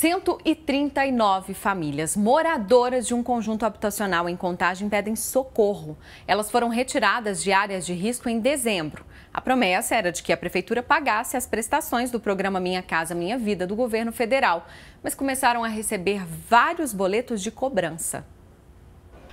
139 famílias moradoras de um conjunto habitacional em Contagem pedem socorro. Elas foram retiradas de áreas de risco em dezembro. A promessa era de que a prefeitura pagasse as prestações do programa Minha Casa Minha Vida do governo federal, mas começaram a receber vários boletos de cobrança.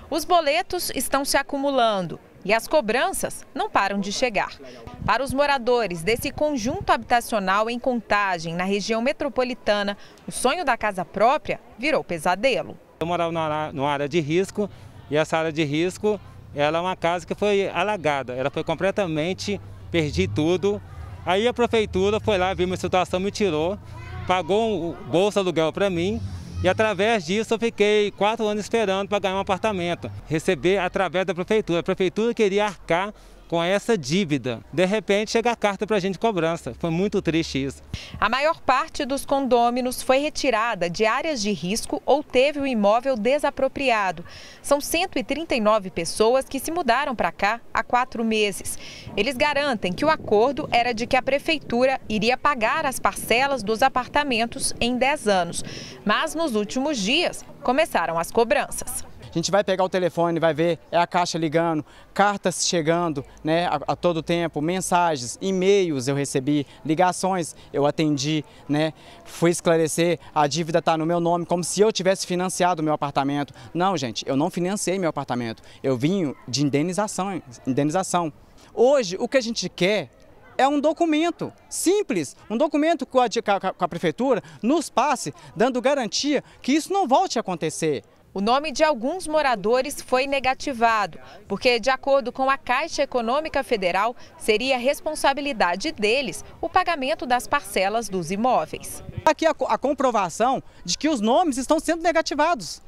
Os boletos estão se acumulando. E as cobranças não param de chegar. Para os moradores desse conjunto habitacional em Contagem, na região metropolitana, o sonho da casa própria virou pesadelo. Eu morava numa área de risco e essa área de risco ela é uma casa que foi alagada, ela foi completamente, perdi tudo. Aí a prefeitura foi lá, viu minha situação, me tirou, pagou o bolsa aluguel para mim e através disso eu fiquei quatro anos esperando para ganhar um apartamento. Receber através da prefeitura. A prefeitura queria arcar com essa dívida. De repente chega a carta para a gente de cobrança. Foi muito triste isso. A maior parte dos condôminos foi retirada de áreas de risco ou teve o imóvel desapropriado. São 139 pessoas que se mudaram para cá há quatro meses. Eles garantem que o acordo era de que a prefeitura iria pagar as parcelas dos apartamentos em 10 anos. Mas nos últimos dias começaram as cobranças. A gente vai pegar o telefone, vai ver, é a caixa ligando, cartas chegando né, a, a todo tempo, mensagens, e-mails eu recebi, ligações eu atendi, né? Fui esclarecer, a dívida está no meu nome, como se eu tivesse financiado o meu apartamento. Não, gente, eu não financei meu apartamento, eu vim de indenização, indenização. Hoje, o que a gente quer é um documento simples, um documento que a, a prefeitura nos passe, dando garantia que isso não volte a acontecer o nome de alguns moradores foi negativado, porque, de acordo com a Caixa Econômica Federal, seria responsabilidade deles o pagamento das parcelas dos imóveis. Aqui a, a comprovação de que os nomes estão sendo negativados.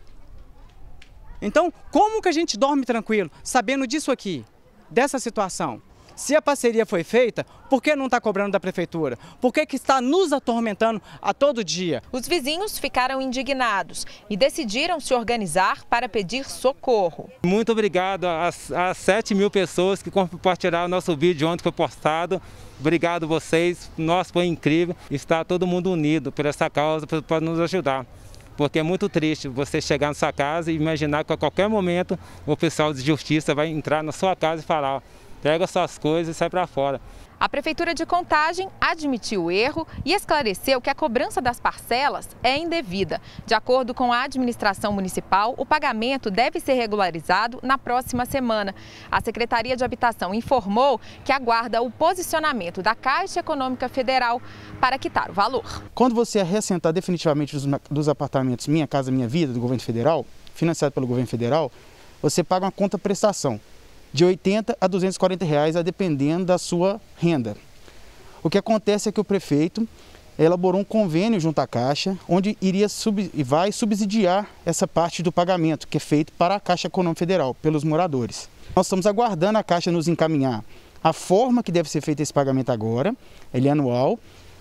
Então, como que a gente dorme tranquilo sabendo disso aqui, dessa situação? Se a parceria foi feita, por que não está cobrando da prefeitura? Por que, que está nos atormentando a todo dia? Os vizinhos ficaram indignados e decidiram se organizar para pedir socorro. Muito obrigado às, às 7 mil pessoas que compartilharam o nosso vídeo ontem que foi postado. Obrigado vocês, nossa, foi incrível. Está todo mundo unido por essa causa, para nos ajudar porque é muito triste você chegar na sua casa e imaginar que a qualquer momento o pessoal de justiça vai entrar na sua casa e falar pega suas coisas e sai para fora. A Prefeitura de Contagem admitiu o erro e esclareceu que a cobrança das parcelas é indevida. De acordo com a administração municipal, o pagamento deve ser regularizado na próxima semana. A Secretaria de Habitação informou que aguarda o posicionamento da Caixa Econômica Federal para quitar o valor. Quando você arressentar definitivamente dos apartamentos Minha Casa Minha Vida, do governo federal, financiado pelo governo federal, você paga uma conta prestação de 80 a 240 reais, a dependendo da sua renda. O que acontece é que o prefeito elaborou um convênio junto à Caixa, onde iria sub, vai subsidiar essa parte do pagamento, que é feito para a Caixa Econômica Federal, pelos moradores. Nós estamos aguardando a Caixa nos encaminhar a forma que deve ser feito esse pagamento agora, ele é anual,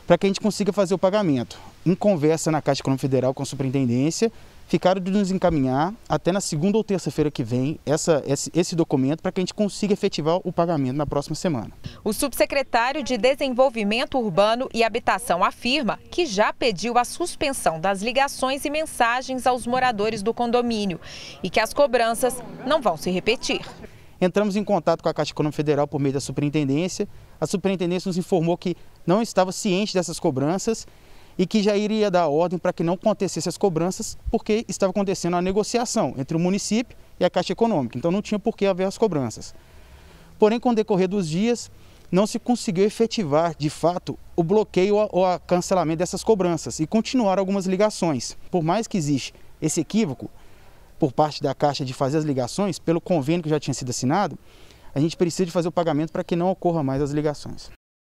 para que a gente consiga fazer o pagamento. Em conversa na Caixa Econômica Federal com a Superintendência, ficaram de nos encaminhar até na segunda ou terça-feira que vem essa, esse, esse documento para que a gente consiga efetivar o pagamento na próxima semana. O subsecretário de Desenvolvimento Urbano e Habitação afirma que já pediu a suspensão das ligações e mensagens aos moradores do condomínio e que as cobranças não vão se repetir. Entramos em contato com a Caixa Econômica Federal por meio da superintendência. A superintendência nos informou que não estava ciente dessas cobranças e que já iria dar ordem para que não acontecessem as cobranças, porque estava acontecendo a negociação entre o município e a Caixa Econômica, então não tinha por que haver as cobranças. Porém, com o decorrer dos dias, não se conseguiu efetivar, de fato, o bloqueio ou o cancelamento dessas cobranças e continuaram algumas ligações. Por mais que existe esse equívoco por parte da Caixa de fazer as ligações, pelo convênio que já tinha sido assinado, a gente precisa de fazer o pagamento para que não ocorra mais as ligações.